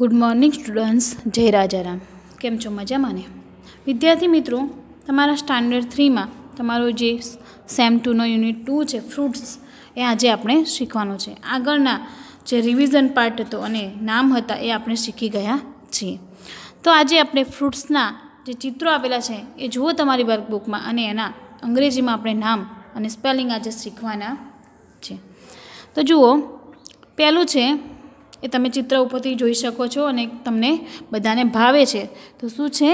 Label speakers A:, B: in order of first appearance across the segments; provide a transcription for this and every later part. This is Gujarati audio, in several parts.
A: ગુડ મોર્નિંગ સ્ટુડન્ટ્સ જય રાજારામ કેમ છો મજામાં ને વિદ્યાર્થી મિત્રો તમારા સ્ટાન્ડર્ડ થ્રીમાં તમારો જે સેમ ટુનો યુનિટ ટુ છે ફ્રૂટ્સ એ આજે આપણે શીખવાનું છે આગળના જે રિવિઝન પાર્ટ હતો અને નામ હતા એ આપણે શીખી ગયા છીએ તો આજે આપણે ફ્રૂટ્સના જે ચિત્રો આપેલા છે એ જુઓ તમારી વર્કબુકમાં અને એના અંગ્રેજીમાં આપણે નામ અને સ્પેલિંગ આજે શીખવાના છે તો જુઓ પહેલું છે એ તમે ચિત્ર ઉપરથી જોઈ શકો છો અને તમને બધાને ભાવે છે તો શું છે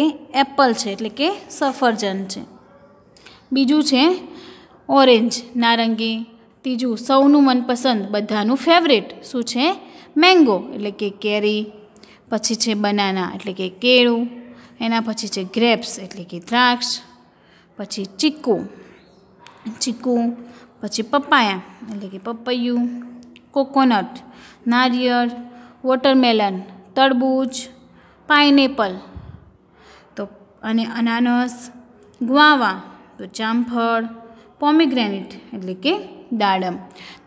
A: એ એપલ છે એટલે કે સફરજન છે બીજું છે ઓરેન્જ નારંગી ત્રીજું સૌનું મનપસંદ બધાનું ફેવરેટ શું છે મેંગો એટલે કે કેરી પછી છે બનાના એટલે કે કેળું એના પછી છે ગ્રેપ્સ એટલે કે દ્રાક્ષ પછી ચીકુ ચીકુ પછી પપાયા એટલે કે પપૈયું કોકોનટ નારિયેળ વોટરમેલન તરબૂચ પાઇનેપલ તો અને અનાનસ ગુઆવા તો જામફળ પોમિગ્રેનેટ એટલે કે દાડમ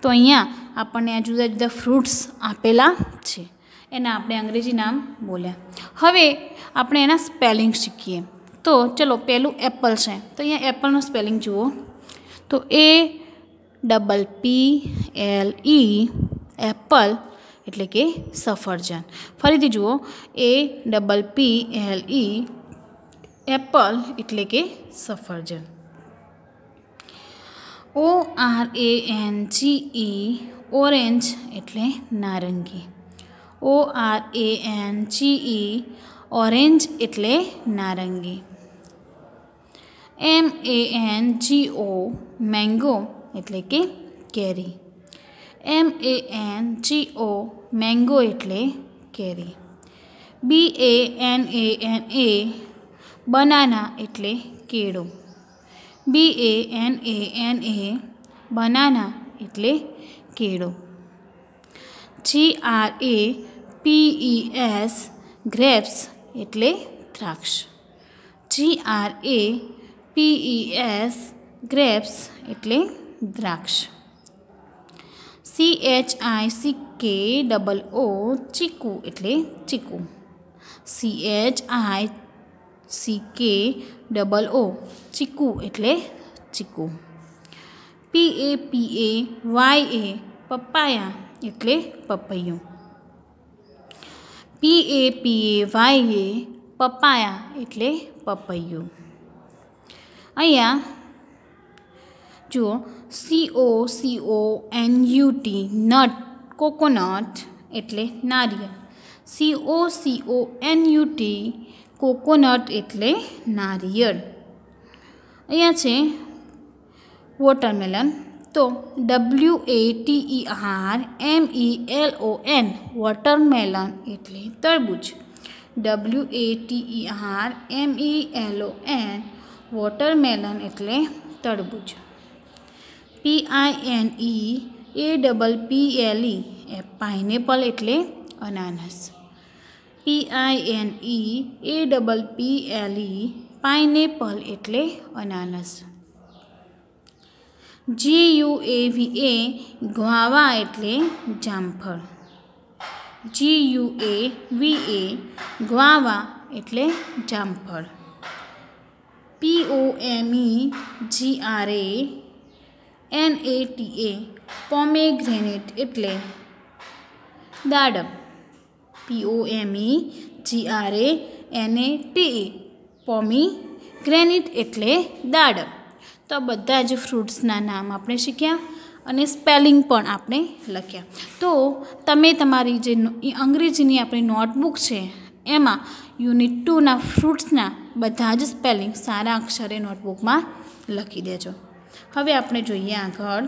A: તો અહીંયા આપણને આ જુદા જુદા ફ્રૂટ્સ આપેલા છે એના આપણે અંગ્રેજી નામ બોલ્યા હવે આપણે એના સ્પેલિંગ શીખીએ તો ચલો પહેલું એપલ છે તો અહીંયા એપલનું સ્પેલિંગ જુઓ તો A double P L E apple એટલે કે સફરજન ફરીથી જુઓ A double P L E apple એટલે કે સફરજન O R A N G E orange એટલે નારંગી O R A N G E orange એટલે નારંગી એમ A N G O mango એટલે કે કેરી M A N G O mango એટલે કેરી B A N A N A banana એટલે કેળો B A N A N A banana એટલે કેળો G R A P E S grapes એટલે દ્રાક્ષ G R A P E S grapes એટલે દ્રાક્ષ C H I C K double O chikoo એટલે ચીકુ C H I C K double O chikoo એટલે ચીકુ પી એ પી એ વાય એ પપ્પાયા એટલે પપૈયું પી એ પી એ વાય એ પપ્પાયા એટલે પપૈયું અહીંયા જુઓ C O C O N U T nut coconut એટલે નારિયળ C O C O N U T coconut એટલે નારિયળ અહીંયા છે વોટરમેલન તો W A T E R M E L O N watermelon એટલે તરબૂચ W A T E R M E L O N watermelon એટલે તરબૂચ P I N E A double P L E એ પાઇનેપલ એટલે અનાનસ P I N E A double P L E pineapple એટલે અનાનસ જી યુ એ વી એ ગ્વાવા એટલે જામફળ જી યુ એ વી એ ગ્વાવા એટલે જામફળ P O M E G R A N A T E pomegranate એટલે દાડમ P O M E G R A N A T E pomegranate એટલે દાડમ તો બધા જ ફ્રૂટ્સના નામ આપણે શીખ્યા અને સ્પેલિંગ પણ આપણે લખ્યા તો તમે તમારી જે અંગ્રેજીની આપણી નોટબુક છે એમાં યુનિટ ટુના ફ્રૂટ્સના બધા જ સ્પેલિંગ સારા અક્ષરે નોટબુકમાં લખી દેજો હવે આપણે જોઈએ આગળ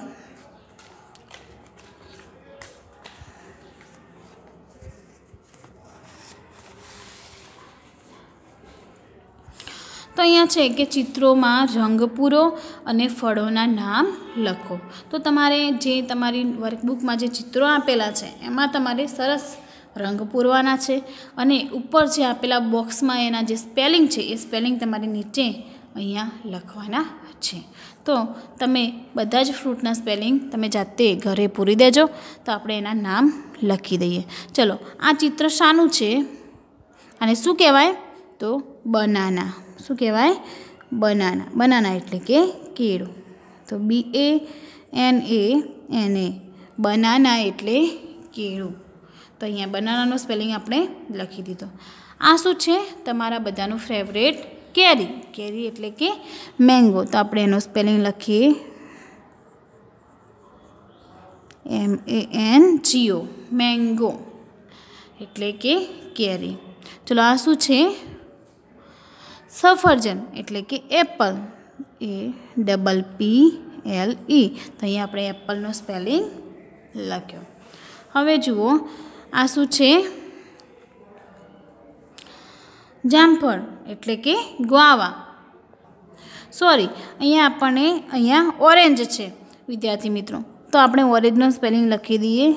A: તો અહીંયા છે કે ચિત્રોમાં રંગ પૂરો અને ફળોના નામ લખો તો તમારે જે તમારી વર્કબુકમાં જે ચિત્રો આપેલા છે એમાં તમારે સરસ રંગ પૂરવાના છે અને ઉપર જે આપેલા બોક્સમાં એના જે સ્પેલિંગ છે એ સ્પેલિંગ તમારે નીચે અહીંયા લખવાના છે તો તમે બધા જ ફ્રૂટના સ્પેલિંગ તમે જાતે ઘરે પૂરી દેજો તો આપણે એના નામ લખી દઈએ ચલો આ ચિત્ર શાનું છે અને શું કહેવાય તો બનાના શું કહેવાય બનાના બનાના એટલે કે કેળું તો B A N A N A banana એટલે કેળું તો અહીંયા બનાનાનો સ્પેલિંગ આપણે લખી દીધો આ શું છે તમારા બધાનું ફેવરેટ કેરી કેરી એટલે કે મેંગો તો આપણે એનો સ્પેલિંગ લખીએ M A N G O mango એટલે કે કેરી ચલો આ શું છે સફરજન એટલે કે apple A double P L E તો અહીંયા આપણે એપલનો સ્પેલિંગ લખ્યો હવે જુઓ આ શું છે જામફળ એટલે કે ગ્વાવા સોરી અહીંયા આપણને અહીંયા ઓરેન્જ છે વિદ્યાર્થી મિત્રો તો આપણે ઓરેન્જનું સ્પેલિંગ લખી દઈએ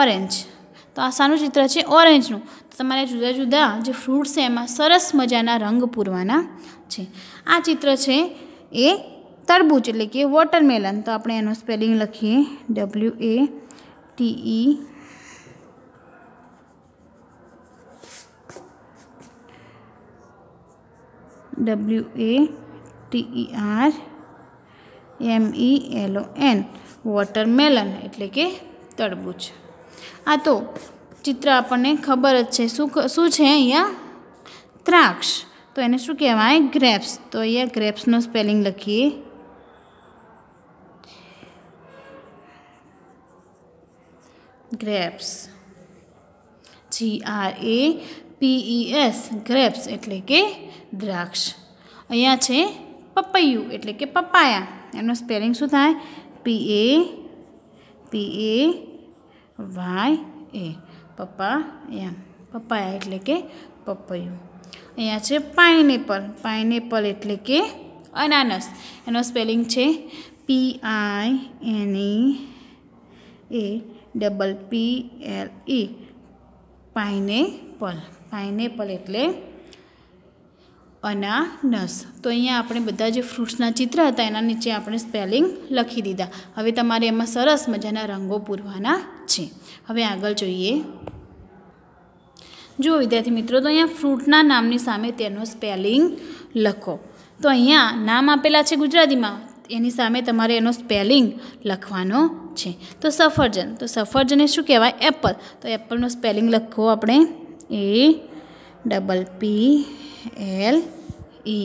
A: ઓરેન્જ તો આ શાનું ચિત્ર છે ઓરેન્જનું તો તમારે જુદા જુદા જે ફ્રૂટ્સ છે એમાં સરસ મજાના રંગ પૂરવાના છે આ ચિત્ર છે એ તરબૂચ એટલે કે વોટરમેલન તો આપણે એનો સ્પેલિંગ લખીએ W A T E W A T E R M E L O N watermelon એટલે કે તરબૂચ આ તો ચિત્ર આપણને ખબર જ છે શું શું છે અહીંયા દ્રાક્ષ તો એને શું કહેવાય ગ્રેપ્સ તો અહીંયા ગ્રેપ્સનું સ્પેલિંગ લખીએ grapes G R A S grapes એટલે કે દ્રાક્ષ અહીંયા છે પપૈયું એટલે કે પપાયા એનું સ્પેલિંગ શું થાય પી એ પી એ વાય એ પપાયા પપાયા એટલે કે પપૈયું અહીંયા છે પાઇનેપલ પાઇનેપલ એટલે કે અનાનસ એનો સ્પેલિંગ છે P I N E A double P L E pineapple pineapple એટલે અનાનસ તો અહીંયા આપણે બધા જે ફ્રૂટ્સના ચિત્ર હતા એના નીચે આપણે સ્પેલિંગ લખી દીધા હવે તમારે એમાં સરસ મજાના રંગો પૂરવાના છે હવે આગળ જોઈએ જુઓ વિદ્યાર્થી મિત્રો તો અહીંયા ફ્રૂટના નામની સામે તેનો સ્પેલિંગ લખો તો અહીંયા નામ આપેલા છે ગુજરાતીમાં એની સામે તમારે એનો સ્પેલિંગ લખવાનો છે તો સફરજન તો સફરજને શું કહેવાય એપલ તો એપલનું સ્પેલિંગ લખો આપણે A double P L E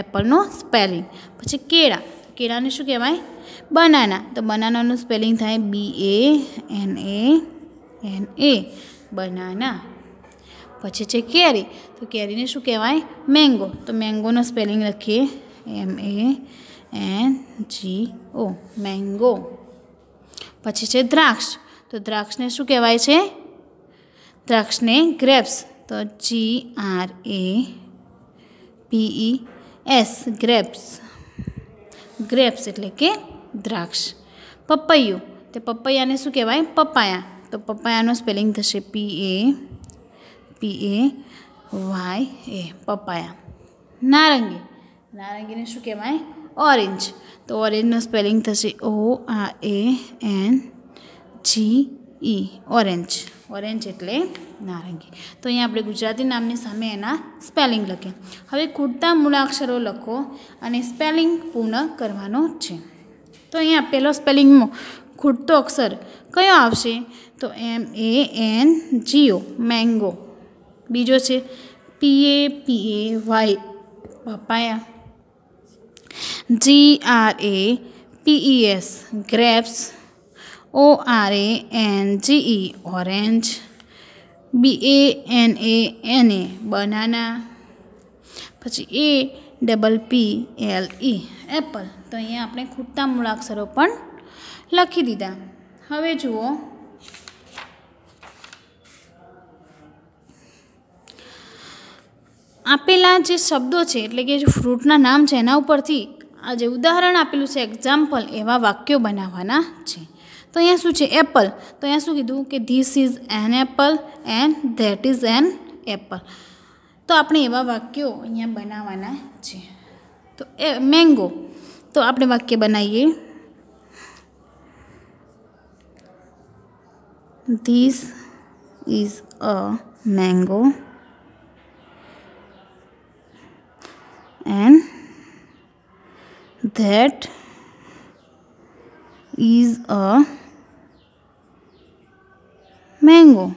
A: એપલનું સ્પેલિંગ પછી કેળા કેળાને શું કહેવાય બનાના તો બનાનાનું સ્પેલિંગ થાય B A N A N A banana પછી છે કેરી તો કેરીને શું કહેવાય મેંગો તો મેંગોનો સ્પેલિંગ લખીએ M A N G O mango પછી છે દ્રાક્ષ તો દ્રાક્ષને શું કહેવાય છે દ્રાક્ષને ગ્રેપ્સ તો G R A P E S grapes grapes એટલે કે દ્રાક્ષ પપૈયું તે પપૈયાને શું કહેવાય પપાયા તો પપાયાનું સ્પેલિંગ થશે પી એ પી એ વાય એ પપાયા નારંગી નારંગીને શું કહેવાય ઓરેન્જ તો ઓરેન્જનું સ્પેલિંગ થશે O R A N G E orange orange એટલે નારંગી તો અહીંયા આપણે ગુજરાતી નામની સામે એના સ્પેલિંગ લખ્યા હવે ખૂટતા મૂળાક્ષરો લખો અને સ્પેલિંગ પૂર્ણ કરવાનો છે તો અહીંયા પહેલો સ્પેલિંગમાં ખૂટતો અક્ષર કયો આવશે તો M A N G O mango બીજો છે P A Y papaya G R A P E S grapes O R A N G E orange B A N A N A banana પછી A double P L E apple તો અહીંયા આપણે ખૂટતા મૂળાક્ષરો પણ લખી દીધા હવે જુઓ આપેલા જે શબ્દો છે એટલે કે જે ફ્રૂટના નામ છે એના ઉપરથી આ જે ઉદાહરણ આપેલું છે એક્ઝામ્પલ એવા વાક્યો બનાવવાના છે તો અહીંયા શું છે એપલ તો અહીંયા શું કીધું કે this is an apple and that is an apple તો આપણે એવા વાક્યો અહીંયા બનાવવાના છે તો એ મેંગો તો આપણે વાક્ય બનાવીએ this is a mango and that is a mango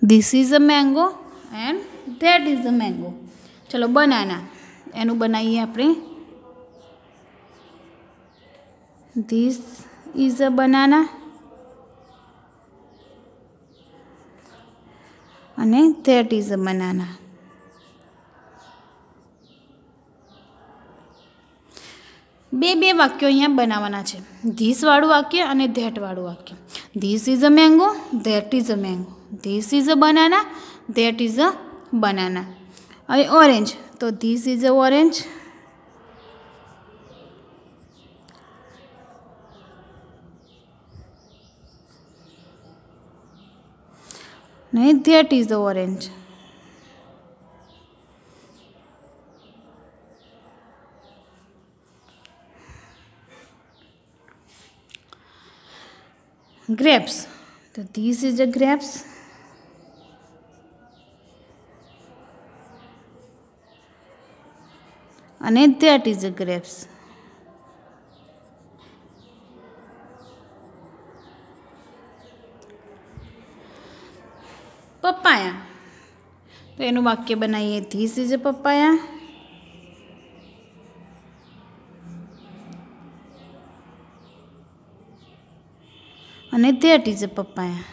A: this is a mango and that is a mango ચલો બનાના એનું બનાવીએ આપણે this is a banana અને that is a banana બે બે વાક્યો અહીંયા બનાવવાના છે ધીસવાળું વાક્ય અને ધેટવાળું વાક્ય this is a mango that is a mango this is a banana that is a banana હવે ઓરેન્જ તો ધીસ ઇઝ અ ઓરેન્જ નહીં that is a orange grapes so this is a grapes and that is a grapes papaya તો એનું વાક્ય બનાવીએ ધીસ ઇઝ અ પપાયા અને ધેટ ઇઝ અ પપ્પાયા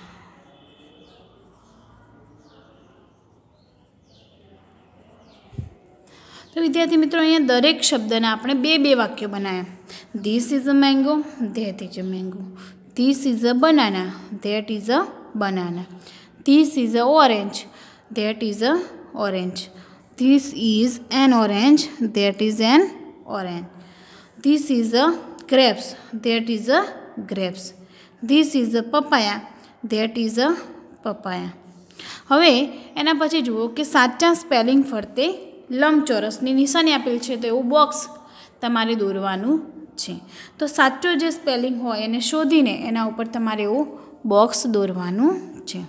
A: તો વિદ્યાર્થી મિત્રો અહીંયા દરેક શબ્દના આપણે બે બે વાક્યો બનાવ્યા this is a mango that is a mango this is a banana that is a banana this is a orange that is a orange this is an orange that is an orange this is a grapes that is a grapes this is a papaya that is a papaya હવે એના પછી જુઓ કે સાચા સ્પેલિંગ ફરતે લંબચોરસની નિશાની આપેલ છે તો એવું બોક્સ તમારે દોરવાનું છે તો સાચો જે સ્પેલિંગ હોય એને શોધીને એના ઉપર તમારે એવું બોક્સ દોરવાનું છે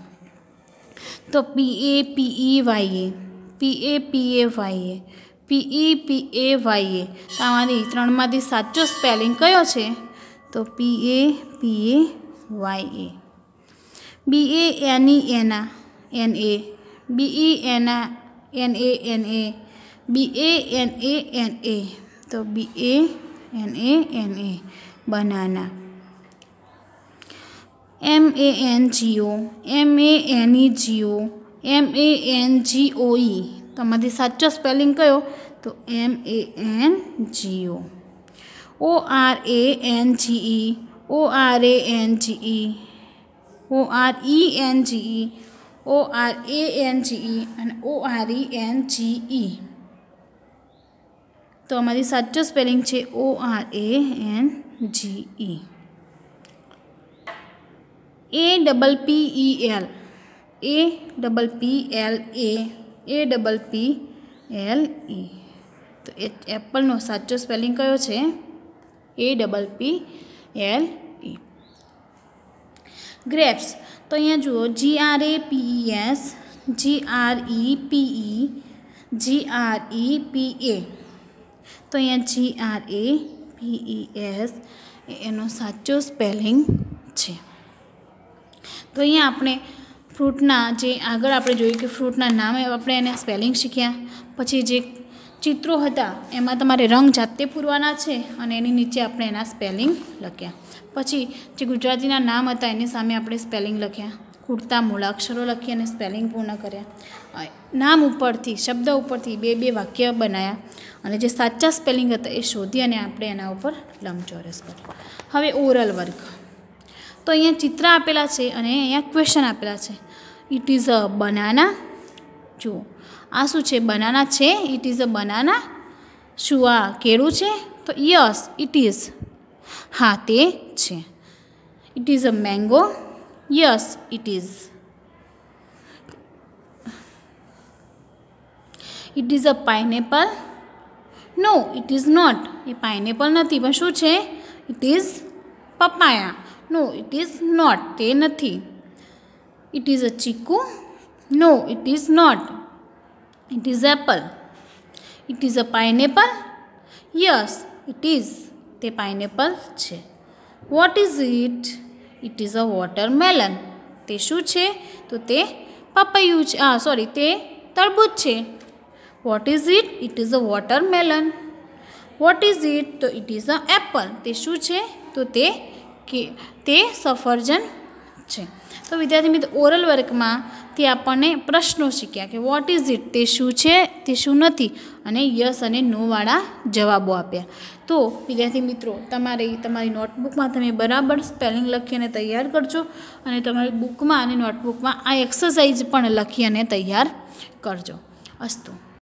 A: તો P A P E Y A P A P A Y A E P A Y A તમારી ત્રણમાંથી સાચો સ્પેલિંગ કયો છે તો P A P A Y A A N yani B A N ENA N A, to B A तो BA N A, banana M A N G O M A N E G O M A N G O E તમારી સાચો સ્પેલિંગ કયો તો M A N G O O R A N G E O R A N G E O R E N G E O R A N G E અને O R E N G E તો અમારી સાચો સ્પેલિંગ છે O R A N G E A double P E L A double P L A A double P L E તો એપલનો સાચો સ્પેલિંગ કયો છે A double P L E grapes તો અહીંયા જુઓ G R A P E S G R E P E G R E P A તો અહીંયા G R e A P E S એનો સાચો સ્પેલિંગ છે તો અહીંયા આપણે ફ્રૂટના જે આગળ આપણે જોયું કે ફ્રૂટના નામે આપણે એને સ્પેલિંગ શીખ્યા પછી જે ચિત્રો હતા એમાં તમારે રંગ જાતે પૂરવાના છે અને એની નીચે આપણે એના સ્પેલિંગ લખ્યા પછી જે ગુજરાતીના નામ હતા એની સામે આપણે સ્પેલિંગ લખ્યા કુર્તા મૂળાક્ષરો લખી અને સ્પેલિંગ પૂર્ણ કર્યા નામ ઉપરથી શબ્દ ઉપરથી બે બે વાક્ય બનાવ્યા અને જે સાચા સ્પેલિંગ હતા એ શોધી અને આપણે એના ઉપર લંબચોરસ કર્યો હવે ઓરલ વર્ગ તો અહીંયા ચિત્ર આપેલા છે અને અહીંયા ક્વેશ્ચન આપેલા છે ઇટ ઇઝ અ બનાના જુઓ આ શું છે બનાના છે ઇટ ઇઝ અ બનાના શું આ કેળું છે તો યસ ઇટ ઇઝ હા તે છે it is a mango yes it is it is a pineapple no it is not a pineapple નથી પણ શું છે it is papaya no it is not તે નથી it is a chikoo no it is not It is apple. It is a pineapple. Yes, it is. તે પાઇનેપલ છે what is it it is a watermelon તે શું છે તો તે પપૈયું છે આ સોરી તે તરબૂચ છે what is it it is a watermelon what is it તો ઇટ ઇઝ અ એપલ તે શું છે તો તે તે સફરજન છે તો વિદ્યાર્થી મિત્રો ઓરલ વર્કમાં તે આપણને પ્રશ્નો શીખ્યા કે વોટ ઇઝ ઇટ તે શું છે તે શું નથી અને યસ અને નોવાળા જવાબો આપ્યા તો વિદ્યાર્થી મિત્રો તમારી તમારી નોટબુકમાં તમે બરાબર સ્પેલિંગ લખી અને તૈયાર કરજો અને તમારી બુકમાં અને નોટબુકમાં આ એક્સરસાઇઝ પણ લખી અને તૈયાર કરજો અસ્તુ